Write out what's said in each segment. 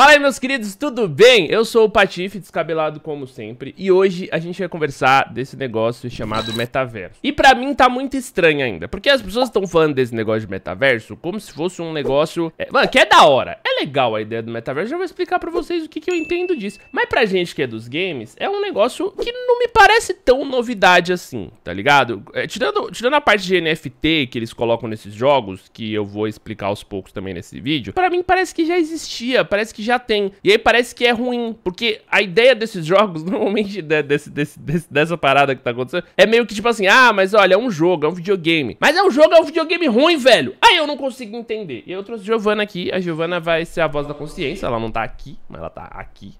Fala aí, meus queridos, tudo bem? Eu sou o Patife, descabelado como sempre, e hoje a gente vai conversar desse negócio chamado metaverso. E pra mim tá muito estranho ainda, porque as pessoas estão falando desse negócio de metaverso como se fosse um negócio... É, mano, que é da hora, é legal a ideia do metaverso, eu vou explicar pra vocês o que, que eu entendo disso. Mas pra gente que é dos games, é um negócio que não me parece tão novidade assim, tá ligado? É, tirando, tirando a parte de NFT que eles colocam nesses jogos, que eu vou explicar aos poucos também nesse vídeo, pra mim parece que já existia, parece que já já tem. E aí parece que é ruim, porque a ideia desses jogos, normalmente né, desse, desse, desse, dessa parada que tá acontecendo, é meio que tipo assim, ah, mas olha, é um jogo, é um videogame. Mas é um jogo, é um videogame ruim, velho. Aí eu não consigo entender. E eu trouxe Giovana aqui, a Giovana vai ser a voz da consciência, ela não tá aqui, mas ela tá aqui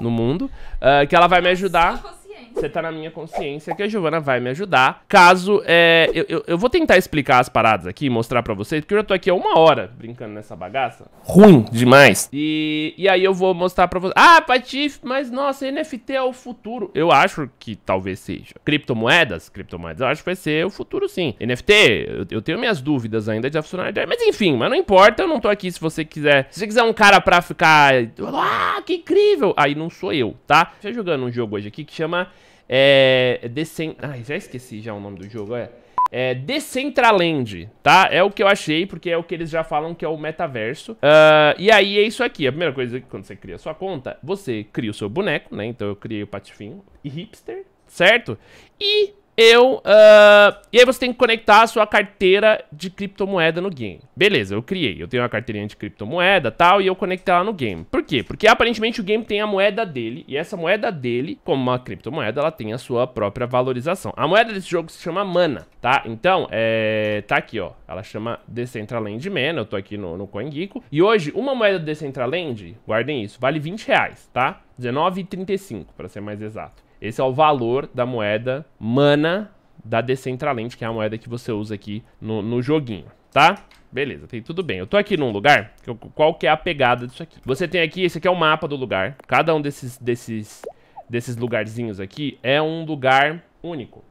no mundo, uh, que ela vai me ajudar... Você tá na minha consciência que a Giovana vai me ajudar. Caso, é, eu, eu, eu, vou tentar explicar as paradas aqui, mostrar pra vocês, porque eu já tô aqui há uma hora brincando nessa bagaça. Ruim demais. E, e aí eu vou mostrar pra vocês. Ah, Patife, mas nossa, NFT é o futuro. Eu acho que talvez seja. Criptomoedas? Criptomoedas eu acho que vai ser o futuro sim. NFT, eu, eu tenho minhas dúvidas ainda de funcionalidade, mas enfim, mas não importa, eu não tô aqui se você quiser. Se você quiser um cara pra ficar, ah, que incrível, aí não sou eu, tá? Tô jogando um jogo hoje aqui que chama é, Decent... Ai, já esqueci já o nome do jogo, é. É Decentraland, tá? É o que eu achei, porque é o que eles já falam que é o metaverso. Uh, e aí é isso aqui. A primeira coisa é que quando você cria sua conta, você cria o seu boneco, né? Então eu criei o Patifinho e Hipster, certo? E eu... Uh, e aí você tem que conectar a sua carteira de criptomoeda no game. Beleza, eu criei. Eu tenho uma carteirinha de criptomoeda e tal, e eu conectei ela no game. Por quê? Porque aparentemente o game tem a moeda dele, e essa moeda dele, como uma criptomoeda, ela tem a sua própria valorização. A moeda desse jogo se chama Mana, tá? Então, é... tá aqui, ó. Ela chama Decentraland Mana, eu tô aqui no, no CoinGeeko. E hoje, uma moeda Decentraland, guardem isso, vale 20 reais, tá? 19,35, pra ser mais exato. Esse é o valor da moeda mana da Decentraland, que é a moeda que você usa aqui no, no joguinho, tá? Beleza, tem tudo bem. Eu tô aqui num lugar, qual que é a pegada disso aqui? Você tem aqui, esse aqui é o mapa do lugar. Cada um desses, desses, desses lugarzinhos aqui é um lugar único.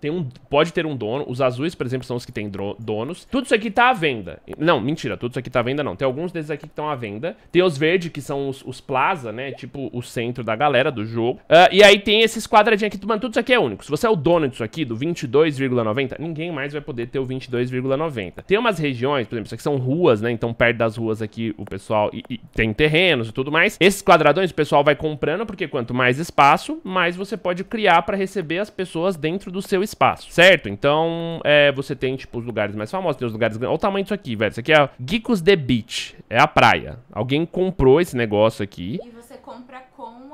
Tem um, pode ter um dono. Os azuis, por exemplo, são os que têm donos. Tudo isso aqui tá à venda. Não, mentira, tudo isso aqui tá à venda não. Tem alguns desses aqui que estão à venda. Tem os verdes, que são os, os plaza, né? Tipo o centro da galera do jogo. Uh, e aí tem esses quadradinhos aqui. Mano, tudo isso aqui é único. Se você é o dono disso aqui, do 22,90, ninguém mais vai poder ter o 22,90. Tem umas regiões, por exemplo, isso aqui são ruas, né? Então perto das ruas aqui o pessoal... E, e tem terrenos e tudo mais. Esses quadradões o pessoal vai comprando, porque quanto mais espaço, mais você pode criar pra receber as pessoas dentro dentro do seu espaço, certo? Então, é, você tem, tipo, os lugares mais famosos, tem os lugares grandes. Olha o tamanho disso aqui, velho. Isso aqui é Geekos The Beach. É a praia. Alguém comprou esse negócio aqui. E você compra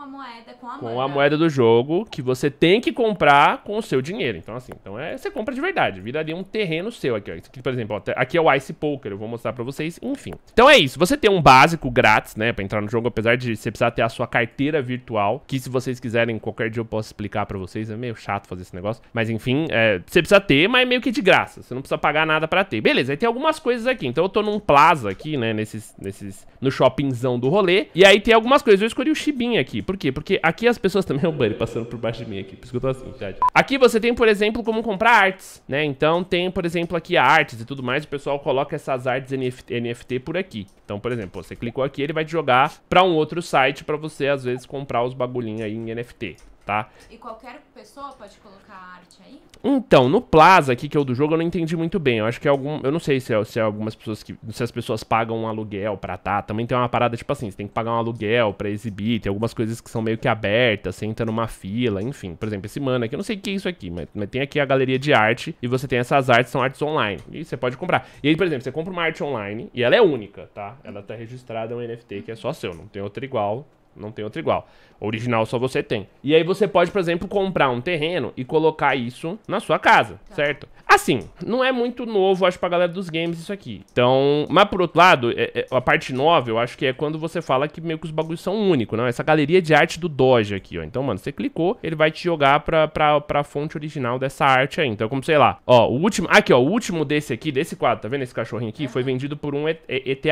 moeda, com a, com moeda. a moeda do jogo que você tem que comprar com o seu dinheiro. Então, assim, então é, você compra de verdade. Viraria um terreno seu aqui, ó. Aqui, por exemplo, ó, aqui é o Ice Poker, eu vou mostrar pra vocês, enfim. Então é isso, você tem um básico grátis, né, pra entrar no jogo, apesar de você precisar ter a sua carteira virtual, que se vocês quiserem, qualquer dia eu posso explicar pra vocês, é meio chato fazer esse negócio, mas enfim, é, você precisa ter, mas é meio que de graça, você não precisa pagar nada pra ter. Beleza, aí tem algumas coisas aqui, então eu tô num plaza aqui, né, nesses, nesses, no shoppingzão do rolê, e aí tem algumas coisas, eu escolhi o Shibin aqui, Por por quê? Porque aqui as pessoas também... É o Bunny passando por baixo de mim aqui. Por isso que eu tô assim, chat. Aqui você tem, por exemplo, como comprar artes, né? Então tem, por exemplo, aqui artes e tudo mais. O pessoal coloca essas artes NFT, NFT por aqui. Então, por exemplo, você clicou aqui, ele vai te jogar pra um outro site pra você, às vezes, comprar os bagulhinhos aí em NFT tá? E qualquer pessoa pode colocar arte aí? Então, no Plaza aqui, que é o do jogo, eu não entendi muito bem. Eu acho que é algum. Eu não sei se, é, se é algumas pessoas que. Se as pessoas pagam um aluguel pra tá. Também tem uma parada, tipo assim, você tem que pagar um aluguel pra exibir. Tem algumas coisas que são meio que abertas, você entra numa fila, enfim. Por exemplo, esse mano aqui, eu não sei o que é isso aqui, mas, mas tem aqui a galeria de arte e você tem essas artes, são artes online. E você pode comprar. E aí, por exemplo, você compra uma arte online e ela é única, tá? Ela tá registrada, é um NFT que é só seu, não tem outra igual. Não tem outro igual. original só você tem. E aí você pode, por exemplo, comprar um terreno e colocar isso na sua casa, tá. certo? Assim, não é muito novo, acho, pra galera dos games isso aqui. Então, mas por outro lado, é, é, a parte nova, eu acho que é quando você fala que meio que os bagulhos são únicos, não? Essa galeria de arte do Doge aqui, ó. Então, mano, você clicou, ele vai te jogar pra, pra, pra fonte original dessa arte aí. Então, como sei lá, ó, o último... Aqui, ó, o último desse aqui, desse quadro, tá vendo esse cachorrinho aqui? Foi vendido por um ETH. ETH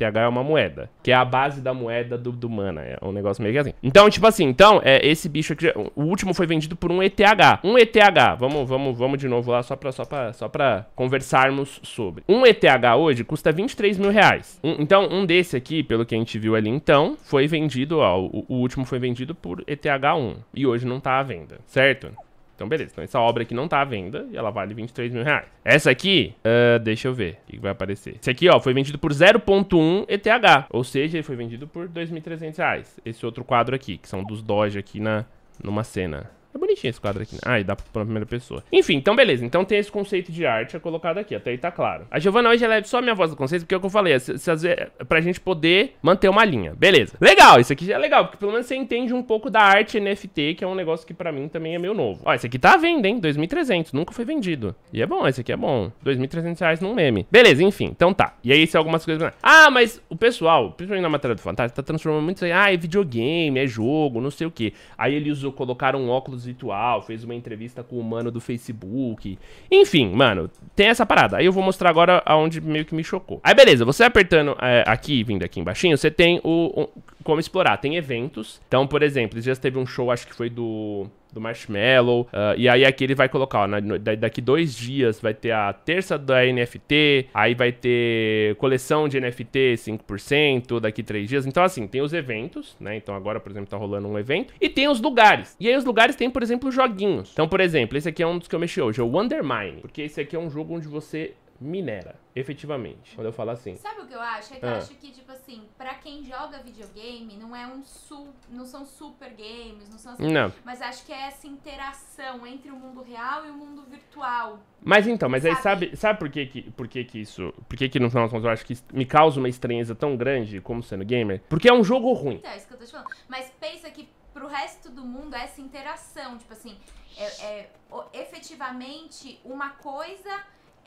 é uma moeda, que é a base da moeda do, do mana. É um negócio meio que assim. Então, tipo assim, então, é, esse bicho aqui, o último foi vendido por um ETH. Um ETH, vamos, vamos, vamos de novo lá, só pra, só só pra conversarmos sobre. Um ETH hoje custa 23 mil reais. Um, então, um desse aqui, pelo que a gente viu ali então, foi vendido, ó, o, o último foi vendido por ETH1 e hoje não tá à venda, certo? Então, beleza. Então, essa obra aqui não tá à venda e ela vale 23 mil reais. Essa aqui, uh, deixa eu ver o que vai aparecer. Esse aqui, ó, foi vendido por 0.1 ETH, ou seja, ele foi vendido por 2.300 reais. Esse outro quadro aqui, que são dos Doge aqui na, numa cena. É bonitinho esse quadro aqui. Né? Ah, e dá pra primeira pessoa. Enfim, então beleza. Então tem esse conceito de arte é colocado aqui. Até aí tá claro. A Giovana hoje leva é só a minha voz do conceito, porque é o que eu falei. É, é, pra gente poder manter uma linha. Beleza. Legal, isso aqui já é legal, porque pelo menos você entende um pouco da arte NFT, que é um negócio que pra mim também é meio novo. Ó, esse aqui tá à venda, hein? 2.300. Nunca foi vendido. E é bom, esse aqui é bom. 2.300 reais num meme. Beleza, enfim. Então tá. E aí, se algumas coisas... Ah, mas o pessoal, principalmente na matéria do Fantástico, tá transformando muito isso aí. Ah, é videogame, é jogo, não sei o quê. Aí eles colocaram um óculos ônibus fez uma entrevista com o mano do Facebook. Enfim, mano, tem essa parada. Aí eu vou mostrar agora aonde meio que me chocou. Aí beleza, você apertando é, aqui, vindo aqui embaixo, você tem o, o como explorar. Tem eventos. Então, por exemplo, já teve um show, acho que foi do do Marshmallow. Uh, e aí aqui ele vai colocar, ó, na, daqui dois dias vai ter a terça da NFT, aí vai ter coleção de NFT 5%, daqui três dias. Então, assim, tem os eventos, né? Então agora, por exemplo, tá rolando um evento. E tem os lugares. E aí os lugares tem, por exemplo, joguinhos. Então, por exemplo, esse aqui é um dos que eu mexi hoje, é o Wondermine. Porque esse aqui é um jogo onde você minera, efetivamente. Quando eu falo assim. Sabe o que eu acho? É que ah. eu acho que, tipo assim, pra quem joga videogame, não é um su não são super games, não são assim. Não. Mas acho que é essa interação entre o mundo real e o mundo virtual. Mas então, mas sabe? aí sabe, sabe por que que, por que que isso, por que que no final das contas eu acho que me causa uma estranheza tão grande como sendo gamer? Porque é um jogo ruim. Então, é isso que eu tô te falando. Mas pensa que pro resto do mundo é essa interação, tipo assim, é, é efetivamente uma coisa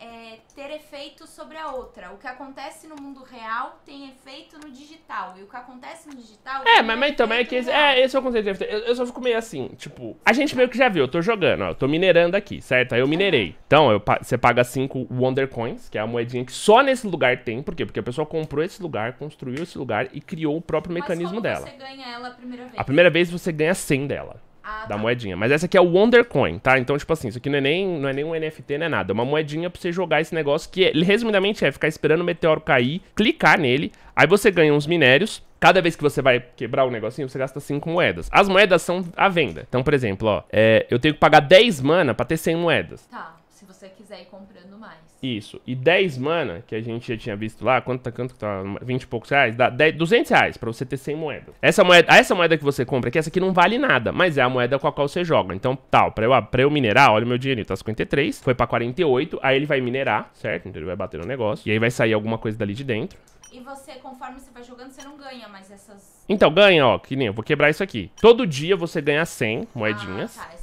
é, ter efeito sobre a outra. O que acontece no mundo real tem efeito no digital. E o que acontece no digital. É, mas, mas então, mas é que esse, é, esse é o conceito de efeito. Eu, eu, só fico meio assim, tipo. A gente meio que já viu, eu tô jogando, ó, eu tô minerando aqui, certo? Aí eu minerei. Então, eu, você paga 5 Wonder Coins, que é a moedinha que só nesse lugar tem. Por quê? Porque a pessoa comprou esse lugar, construiu esse lugar e criou o próprio mecanismo dela. Você ganha ela a primeira vez. A primeira vez você ganha 100 dela. Ah, tá. da tá. moedinha. Mas essa aqui é o Wondercoin, tá? Então, tipo assim, isso aqui não é nem, não é nem um NFT, não é nada. É uma moedinha pra você jogar esse negócio que, é, resumidamente, é ficar esperando o meteoro cair, clicar nele, aí você ganha uns minérios. Cada vez que você vai quebrar o um negocinho, você gasta 5 moedas. As moedas são à venda. Então, por exemplo, ó, é, eu tenho que pagar 10 mana pra ter 100 moedas. Tá, se você quiser ir comprando mais. Isso. E 10 mana, que a gente já tinha visto lá, quanto tá, quanto tá? 20 e poucos reais, dá 10, 200 reais pra você ter 100 moedas. Essa moeda, essa moeda que você compra aqui, essa aqui não vale nada, mas é a moeda com a qual você joga. Então, tal, pra eu, ah, pra eu minerar, olha o meu dinheiro tá 53, foi pra 48, aí ele vai minerar, certo? Então ele vai bater no negócio, e aí vai sair alguma coisa dali de dentro. E você, conforme você vai jogando, você não ganha mais essas... Então, ganha, ó, que nem eu vou quebrar isso aqui. Todo dia você ganha 100 moedinhas. Ah, tá, é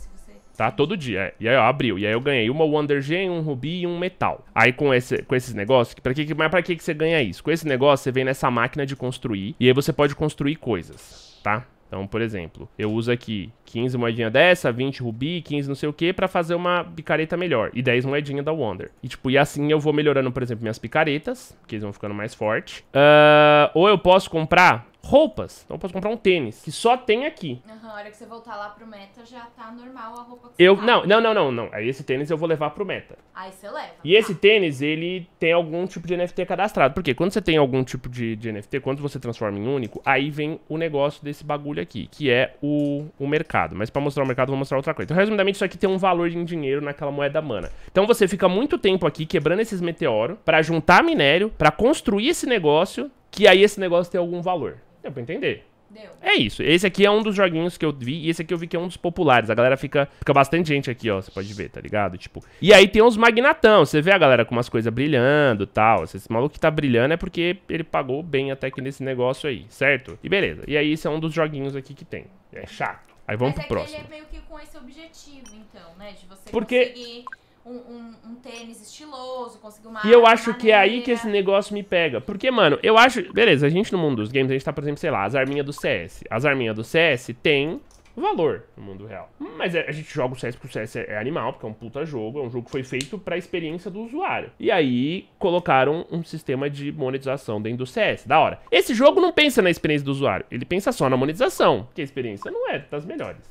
tá? Todo dia. E aí, ó, abriu. E aí eu ganhei uma Wonder Gem, um Rubi e um Metal. Aí com, esse, com esses negócios, pra que, mas pra que, que você ganha isso? Com esse negócio, você vem nessa máquina de construir. E aí você pode construir coisas, tá? Então, por exemplo, eu uso aqui 15 moedinha dessa, 20 rubi, 15 não sei o que, para fazer uma picareta melhor. E 10 moedinha da Wonder. E tipo, e assim eu vou melhorando, por exemplo, minhas picaretas, que eles vão ficando mais fortes. Uh, ah, ou eu posso comprar roupas. Então eu posso comprar um tênis, que só tem aqui. Aham, uhum, a hora que você voltar lá pro meta já tá normal a roupa que eu, você tá. Não, tá. não, não, não, não. Aí esse tênis eu vou levar pro meta. Aí você leva. E tá. esse tênis, ele tem algum tipo de NFT cadastrado. Porque quando você tem algum tipo de, de, NFT, quando você transforma em único, aí vem o negócio desse bagulho aqui, que é o, o mercado. Mas pra mostrar o mercado, eu vou mostrar outra coisa. Então, resumidamente, isso aqui tem um valor em dinheiro naquela moeda mana. Então você fica muito tempo aqui quebrando esses meteoros para juntar minério, para construir esse negócio que aí esse negócio tem algum valor. Deu pra entender. Deu. É isso. Esse aqui é um dos joguinhos que eu vi. E esse aqui eu vi que é um dos populares. A galera fica. Fica bastante gente aqui, ó. Você pode ver, tá ligado? Tipo. E aí tem uns magnatão. Você vê a galera com umas coisas brilhando e tal. Esse maluco que tá brilhando é porque ele pagou bem até aqui nesse negócio aí, certo? E beleza. E aí esse é um dos joguinhos aqui que tem. É chato. Aí vamos Mas pro é próximo. Mas é meio que com esse objetivo, então, né? De você Porque... conseguir um, um, um tênis estiloso, conseguir uma. E eu acho maneira. que é aí que esse negócio me pega. Porque, mano, eu acho. Beleza, a gente no mundo dos games, a gente tá, por exemplo, sei lá, as arminhas do CS. As arminhas do CS tem valor no mundo real. Mas é, a gente joga o CS porque o CS é animal, porque é um puta jogo, é um jogo que foi feito pra experiência do usuário. E aí colocaram um sistema de monetização dentro do CS, da hora. Esse jogo não pensa na experiência do usuário, ele pensa só na monetização, que a experiência não é das melhores.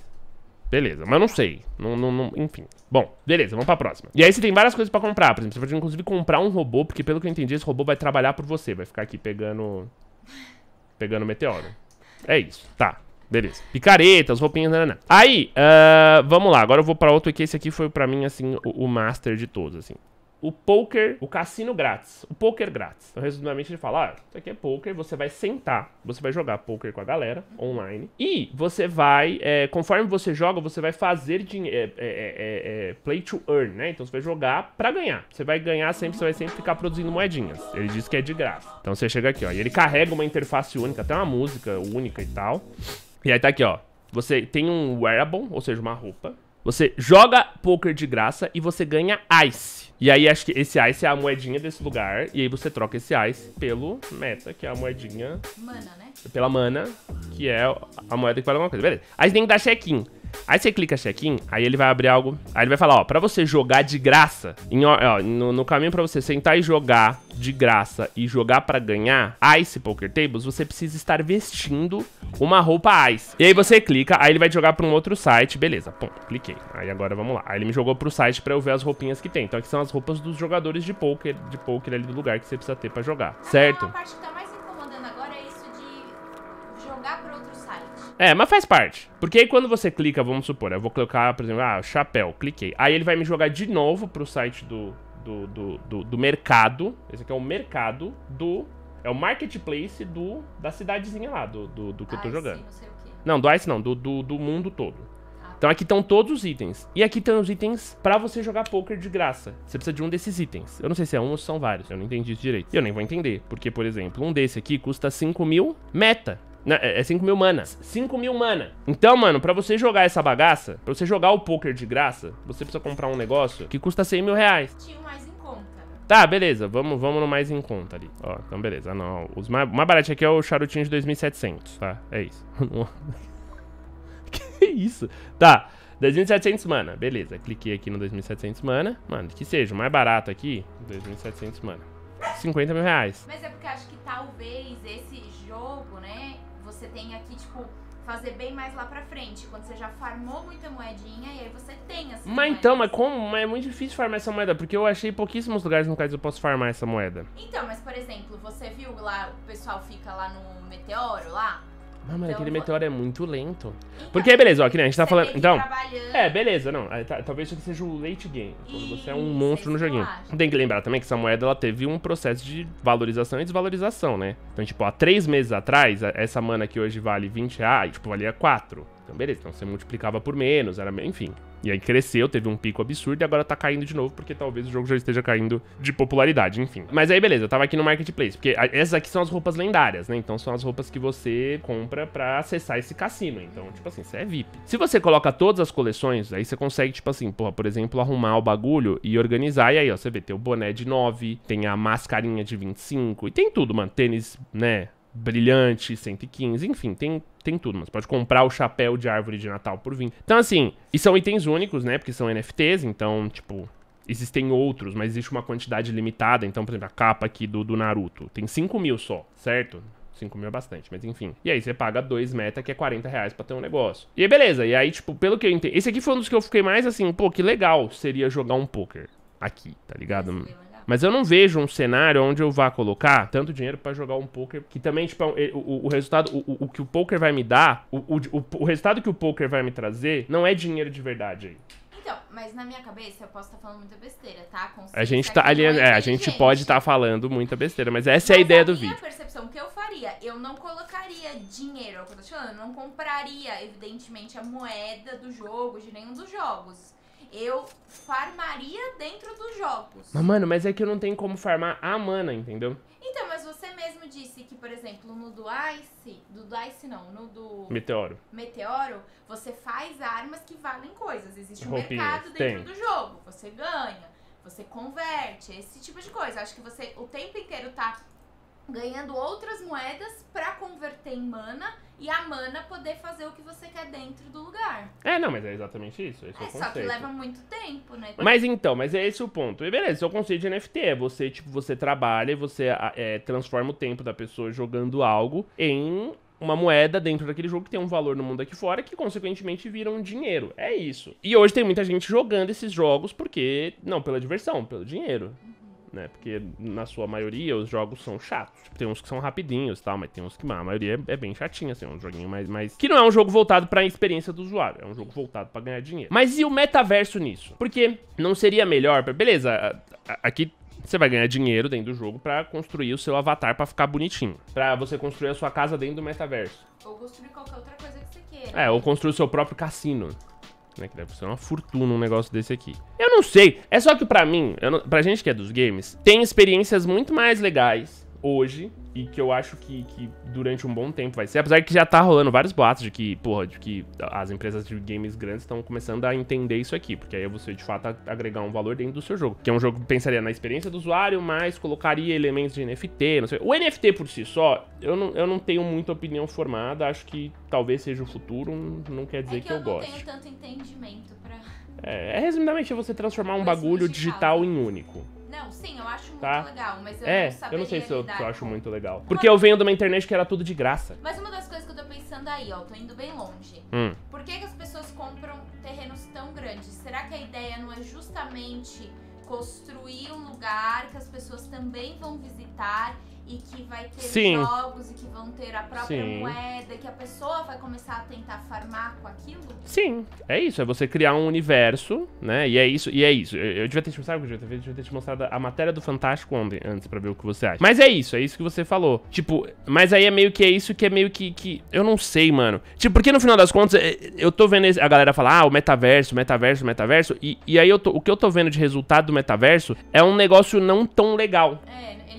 Beleza, mas não sei. Não, não, não, enfim. Bom, beleza, vamos pra próxima. E aí você tem várias coisas pra comprar. Por exemplo, você pode inclusive comprar um robô, porque pelo que eu entendi, esse robô vai trabalhar por você. Vai ficar aqui pegando... Pegando meteoro. É isso, tá. Beleza. Picaretas, roupinhas, nananá. Aí, uh, vamos lá. Agora eu vou pra outro, que esse aqui foi pra mim, assim, o, o master de todos, assim o poker, o cassino grátis, o poker grátis. Então, resumidamente, ele fala: ah, isso aqui é poker, você vai sentar, você vai jogar poker com a galera online e você vai, é, conforme você joga, você vai fazer é é, é, é, é, play to earn, né? Então você vai jogar para ganhar. Você vai ganhar sempre, você vai sempre ficar produzindo moedinhas. Ele diz que é de graça. Então você chega aqui, ó, e ele carrega uma interface única, até uma música única e tal. E aí tá aqui, ó. Você tem um wearable, ou seja, uma roupa. Você joga poker de graça e você ganha ice. E aí acho que esse Ice é a moedinha desse lugar. E aí você troca esse Ice pelo Meta, que é a moedinha. Mana, né? Pela Mana, que é a moeda que vale alguma coisa. Beleza. Aí você tem que dar check-in. Aí você clica check-in, aí ele vai abrir algo. Aí ele vai falar, ó, pra você jogar de graça, em, ó, no, no, caminho pra você sentar e jogar de graça e jogar pra ganhar Ice Poker Tables, você precisa estar vestindo uma roupa Ice. E aí você clica, aí ele vai jogar pra um outro site, beleza, pum, cliquei. Aí agora vamos lá. Aí ele me jogou pro site pra eu ver as roupinhas que tem. Então aqui são as roupas dos jogadores de poker, de poker ali do lugar que você precisa ter pra jogar, certo? é parte que tá mais É, mas faz parte. Porque aí quando você clica, vamos supor, eu vou clicar, por exemplo, ah, chapéu, cliquei. Aí ele vai me jogar de novo pro site do, do, do, do, do mercado. Esse aqui é o mercado do... É o marketplace do, da cidadezinha lá, do, do, do que eu tô jogando. Não, não do Ice não, do, do, do mundo todo. Ah. Então aqui estão todos os itens. E aqui estão os itens pra você jogar poker de graça. Você precisa de um desses itens. Eu não sei se é um ou se são vários, eu não entendi isso direito. E eu nem vou entender, porque, por exemplo, um desse aqui custa 5 mil meta. É 5 é mil mana. 5 mil mana. Então, mano, pra você jogar essa bagaça, pra você jogar o poker de graça, você precisa comprar um negócio que custa 100 mil reais. Tinha mais em conta. Tá, beleza. Vamos, vamos no mais em conta ali. Ó, então beleza. Ah, não, os mais, mais barato aqui é o charutinho de 2.700, tá? É isso. que isso? Tá. 2.700 mana, beleza. Cliquei aqui no 2.700 mana. Mano, que seja, o mais barato aqui, 2.700 mana. 50 mil reais. Mas é porque acho que talvez esse jogo, né, você tenha que, tipo, fazer bem mais lá pra frente, quando você já farmou muita moedinha e aí você tem essa Mas então, mas como? Mas é muito difícil farmar essa moeda, porque eu achei pouquíssimos lugares no caso eu posso farmar essa moeda. Então, mas por exemplo, você viu lá, o pessoal fica lá no meteoro, lá? Mano, então, aquele meteoro é muito lento. Então, Porque, beleza, ó, que nem a gente tá falando. Então. É, beleza, não. tá, talvez isso seja o late game. Quando você é um monstro é no joguinho. Tem que lembrar também que essa moeda ela teve um processo de valorização e desvalorização, né? Então, tipo, há três meses atrás, essa mana que hoje vale 20 reais, tipo, valia 4. Então, beleza, então você multiplicava por menos, era, enfim. E aí cresceu, teve um pico absurdo e agora tá caindo de novo, porque talvez o jogo já esteja caindo de popularidade, enfim. Mas aí, beleza, eu tava aqui no Marketplace, porque essas aqui são as roupas lendárias, né? Então são as roupas que você compra pra acessar esse cassino. Então, tipo assim, você é VIP. Se você coloca todas as coleções, aí você consegue, tipo assim, porra, por exemplo, arrumar o bagulho e organizar. E aí, ó, você vê, tem o boné de 9, tem a mascarinha de 25, e tem tudo, mano. Tênis, né? Brilhante, 115, enfim, tem tem tudo, mas pode comprar o chapéu de árvore de Natal por 20. Então, assim, e são itens únicos, né? Porque são NFTs, então, tipo, existem outros, mas existe uma quantidade limitada. Então, por exemplo, a capa aqui do, do Naruto tem 5 mil só, certo? 5 mil é bastante, mas enfim. E aí você paga 2 meta, que é 40 reais pra ter um negócio. E aí, beleza. E aí, tipo, pelo que eu entendi... Esse aqui foi um dos que eu fiquei mais assim, pô, que legal seria jogar um poker aqui, tá ligado? É mas eu não vejo um cenário onde eu vá colocar tanto dinheiro para jogar um poker que também, tipo, é o, o resultado, o, o, que o poker vai me dar, o, o, o resultado que o poker vai me trazer não é dinheiro de verdade aí. Então, mas na minha cabeça eu posso estar tá falando muita besteira, tá? A gente tá ali, é, a gente pode estar tá falando muita besteira, mas essa mas é a ideia a do vídeo. Minha percepção que eu faria, eu não colocaria dinheiro, é eu tô te falando, eu não compraria evidentemente a moeda do jogo, de nenhum dos jogos eu farmaria dentro dos jogos. Mas, mano, mas é que eu não tenho como farmar a mana, entendeu? Então, mas você mesmo disse que, por exemplo, no do Ice. Do, do Ice não, no do. Meteoro. Meteoro, você faz armas que valem coisas. Existe um mercado dentro tem. do jogo. Você ganha, você converte, esse tipo de coisa. Acho que você o tempo inteiro tá ganhando outras moedas para converter em mana e a mana poder fazer o que você quer dentro do lugar. É, não, mas é exatamente isso. é, é só que leva muito tempo, né? Mas então, mas é esse o ponto. E beleza, esse é o conceito de NFT. É você, tipo, você trabalha e você é, transforma o tempo da pessoa jogando algo em uma moeda dentro daquele jogo que tem um valor no mundo aqui fora que consequentemente viram um dinheiro. É isso. E hoje tem muita gente jogando esses jogos porque não pela diversão, pelo dinheiro. Uhum né? Porque na sua maioria os jogos são chatos. Tipo, tem uns que são rapidinhos e tal, mas tem uns que a maioria é, bem chatinha, assim, é um joguinho mais, mais. Que não é um jogo voltado pra experiência do usuário, é um jogo voltado pra ganhar dinheiro. Mas e o metaverso nisso? Porque não seria melhor. Pra... Beleza, aqui você vai ganhar dinheiro dentro do jogo para construir o seu avatar para ficar bonitinho. para você construir a sua casa dentro do metaverso. Ou construir qualquer outra coisa que você queira. É, ou construir o seu próprio cassino né? Que deve ser uma fortuna um negócio desse aqui. Eu não sei, é só que pra mim, não, pra gente que é dos games, tem experiências muito mais legais hoje, e que eu acho que, que durante um bom tempo vai ser, apesar que já tá rolando vários boatos de que, porra, de que as empresas de games grandes estão começando a entender isso aqui, porque aí você de fato agregar um valor dentro do seu jogo, que é um jogo que pensaria na experiência do usuário, mas colocaria elementos de NFT, não sei. O NFT por si só, eu não, eu não tenho muita opinião formada, acho que talvez seja o futuro, não quer dizer é que, que, eu, eu goste. Eu não tenho tanto entendimento pra. É, é resumidamente você transformar um bagulho digital em único. Não, sim, eu acho muito tá? legal, mas eu é, não eu não sei se eu, se eu, acho muito legal. Porque eu venho de uma internet que era tudo de graça. Mas uma das coisas que eu tô pensando aí, ó, tô indo bem longe. Hum. Por que, que as pessoas compram terrenos tão grandes? Será que a ideia não é justamente construir um lugar que as pessoas também vão visitar e que vai ter Sim. jogos e que vão ter a própria Sim. moeda, que a pessoa vai começar a tentar farmar com aquilo? Sim, é isso, é você criar um universo, né? E é isso, e é isso. Eu, eu devia ter te mostrado, eu devia ter, eu devia ter te mostrado a matéria do Fantástico ontem, antes para ver o que você acha. Mas é isso, é isso que você falou. Tipo, mas aí é meio que é isso que é meio que que eu não sei, mano. Tipo, porque no final das contas é, eu tô vendo a galera falar, ah, o metaverso, metaverso, metaverso, e, e aí eu tô, o que eu tô vendo de resultado do metaverso é um negócio não tão legal. É, ele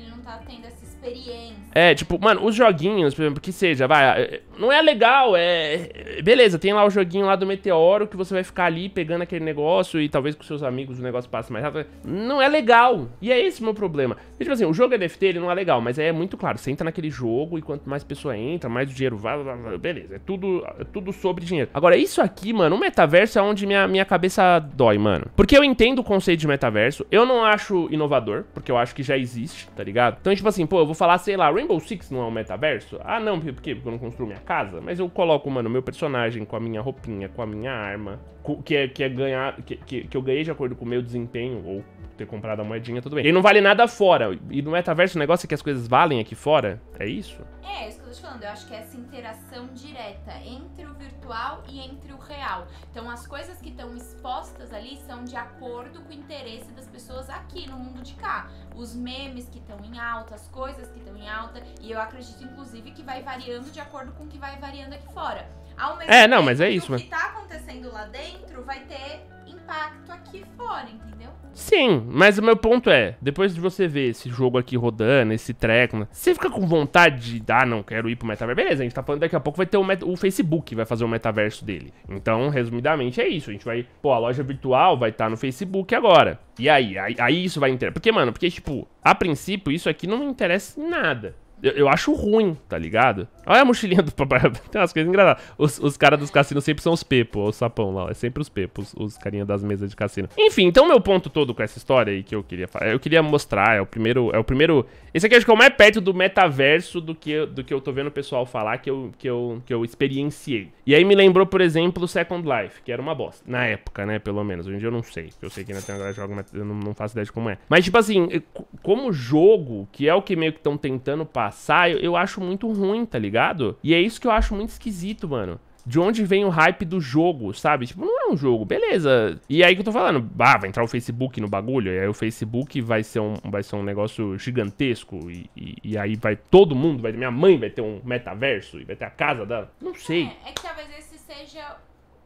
experiência. É, tipo, mano, os joguinhos, por exemplo, que seja, vai, é, não é legal, é. Beleza, tem lá o joguinho lá do meteoro que você vai ficar ali pegando aquele negócio e talvez com seus amigos o negócio passe mais rápido. Não é legal. E é esse o meu problema. E, tipo assim, o jogo NFT ele não é legal, mas é muito claro. Você entra naquele jogo e quanto mais pessoa entra, mais o dinheiro vai. Beleza, é tudo, é tudo sobre dinheiro. Agora, isso aqui, mano, o metaverso é onde minha, minha cabeça dói, mano. Porque eu entendo o conceito de metaverso, eu não acho inovador, porque eu acho que já existe, tá ligado? Então, tipo assim, pô, eu vou falar, sei lá, Rainbow Six não é um metaverso? Ah, não, por quê? Porque eu não construo minha casa, mas eu coloco, mano, meu personagem com a minha roupinha, com a minha arma, que é, que é ganhar, que, que, que eu ganhei de acordo com o meu desempenho, ou ter comprado a moedinha, tudo bem. E não vale nada fora. E no metaverso é o negócio é que as coisas valem aqui fora? É isso? É, eu tô te falando, eu acho que é essa interação direta entre o virtual e entre o real. Então as coisas que estão expostas ali são de acordo com o interesse das pessoas aqui no mundo de cá. Os memes que estão em alta, as coisas que estão em alta, e eu acredito inclusive que vai variando de acordo com o que vai variando aqui fora. Ao mesmo é, não, mas é isso, o que tá acontecendo lá dentro vai ter impacto aqui fora, entendeu? Sim, mas o meu ponto é, depois de você ver esse jogo aqui rodando, esse treco, né, você fica com vontade de, ah, não, quero ir pro metaverso. Beleza, a gente tá falando daqui a pouco vai ter o, o Facebook, vai fazer o metaverso dele. Então, resumidamente, é isso. A gente vai, pô, a loja virtual vai estar tá no Facebook agora. E aí? aí? Aí, isso vai... Inter... Porque, mano, porque, tipo, a princípio, isso aqui não me interessa em nada. Eu, eu, acho ruim, tá ligado? Olha a mochilinha do papai. Tem umas coisas engraçadas. Os, os caras dos cassinos sempre são os pepos, o sapão lá. É sempre os pepos, os, os carinha das mesas de cassino. Enfim, então meu ponto todo com essa história aí que eu queria falar. Eu queria mostrar, é o primeiro. É o primeiro. Esse aqui acho que é o mais perto do metaverso do que, do que eu tô vendo o pessoal falar que eu, que, eu, que eu experienciei. E aí me lembrou, por exemplo, o Second Life, que era uma bosta. Na época, né? Pelo menos. Hoje em dia eu não sei. Eu sei que ainda tem agora jogo, mas eu não, não faço ideia de como é. Mas, tipo assim, como jogo, que é o que meio que estão tentando passar passar, eu, eu acho muito ruim, tá ligado? E é isso que eu acho muito esquisito, mano de onde vem o hype do jogo, sabe? Tipo, não é um jogo, beleza. E aí que eu tô falando, ah, vai entrar o Facebook no bagulho, e aí o Facebook vai ser um, vai ser um negócio gigantesco, e, e, e aí vai todo mundo, vai, minha mãe vai ter um metaverso, e vai ter a casa dela, não sei. É, é que talvez esse seja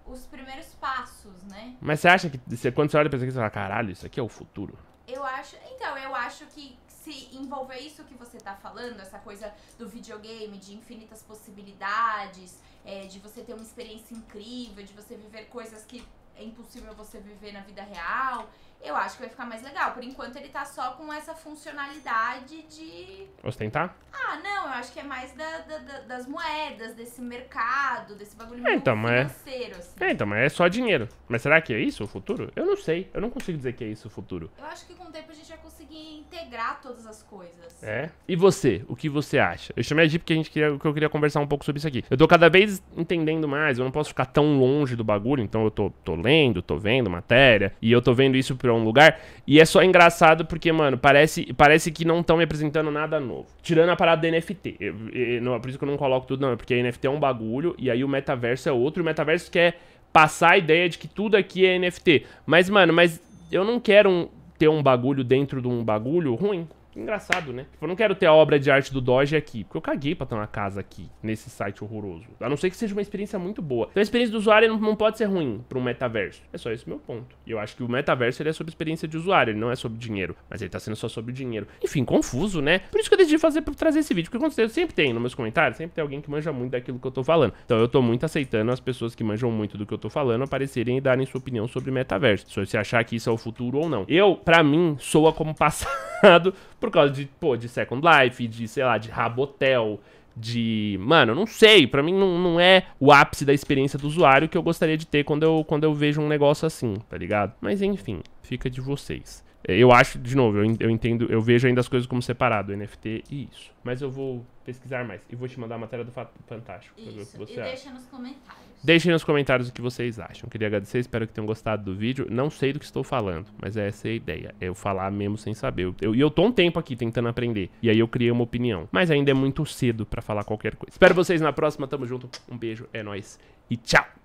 os primeiros passos, né? Mas você acha que, quando você olha pra isso aqui, você fala, caralho, isso aqui é o futuro? Eu acho, então, eu acho que se envolver isso que você tá falando, essa coisa do videogame, de infinitas possibilidades, é, de você ter uma experiência incrível, de você viver coisas que é impossível você viver na vida real eu acho que vai ficar mais legal. Por enquanto ele tá só com essa funcionalidade de. Ostentar? Ah, não, eu acho que é mais da, da, da, das moedas, desse mercado, desse bagulho é, então, mas... É- financeiro. Assim. É, então, mas é só dinheiro. Mas será que é isso o futuro? Eu não sei. Eu não consigo dizer que é isso o futuro. Eu acho que com o tempo a gente vai conseguir integrar todas as coisas. É. E você, o que você acha? Eu chamei a Jeep porque a gente queria, que eu queria conversar um pouco sobre isso aqui. Eu tô cada vez entendendo mais, eu não posso ficar tão longe do bagulho, então eu tô, tô lendo, tô vendo matéria, e eu tô vendo isso pra um lugar. E é só engraçado porque, mano, parece, parece que não estão me apresentando nada novo. Tirando a parada do NFT. Eu, eu, não, é por isso que eu não coloco tudo, não. É porque NFT é um bagulho e aí o metaverso é outro. o metaverso quer passar a ideia de que tudo aqui é NFT. Mas, mano, mas eu não quero um, ter um bagulho dentro de um bagulho ruim. Engraçado, né? Tipo, eu não quero ter a obra de arte do Doge aqui, porque eu caguei pra ter uma casa aqui, nesse site horroroso. A não ser que seja uma experiência muito boa. Então a experiência do usuário não, não pode ser ruim pra um metaverso. É só esse meu ponto. E eu acho que o metaverso ele é sobre experiência de usuário, ele não é sobre dinheiro. Mas ele tá sendo só sobre dinheiro. Enfim, confuso, né? Por isso que eu decidi fazer trazer esse vídeo, porque aconteceu, sempre tem nos meus comentários, sempre tem alguém que manja muito daquilo que eu tô falando. Então eu tô muito aceitando as pessoas que manjam muito do que eu tô falando aparecerem e darem sua opinião sobre metaverso. Se você achar que isso é o futuro ou não. Eu, pra mim, soa como passado. Por causa de, pô, de Second Life, de, sei lá, de Rabotel, de. Mano, não sei. para mim não, não é o ápice da experiência do usuário que eu gostaria de ter quando eu, quando eu vejo um negócio assim, tá ligado? Mas enfim, fica de vocês. Eu acho, de novo, eu, entendo, eu vejo ainda as coisas como separado, NFT e isso. Mas eu vou pesquisar mais e vou te mandar a matéria do Fantástico pra ver o que você e acha. Deixa nos comentários. Deixem nos comentários o que vocês acham. Queria agradecer, espero que tenham gostado do vídeo. Não sei do que estou falando, mas é essa é a ideia. É eu falar mesmo sem saber. E eu, eu, eu tô um tempo aqui tentando aprender. E aí eu criei uma opinião. Mas ainda é muito cedo para falar qualquer coisa. Espero vocês na próxima. Tamo junto. Um beijo, é nóis. E tchau!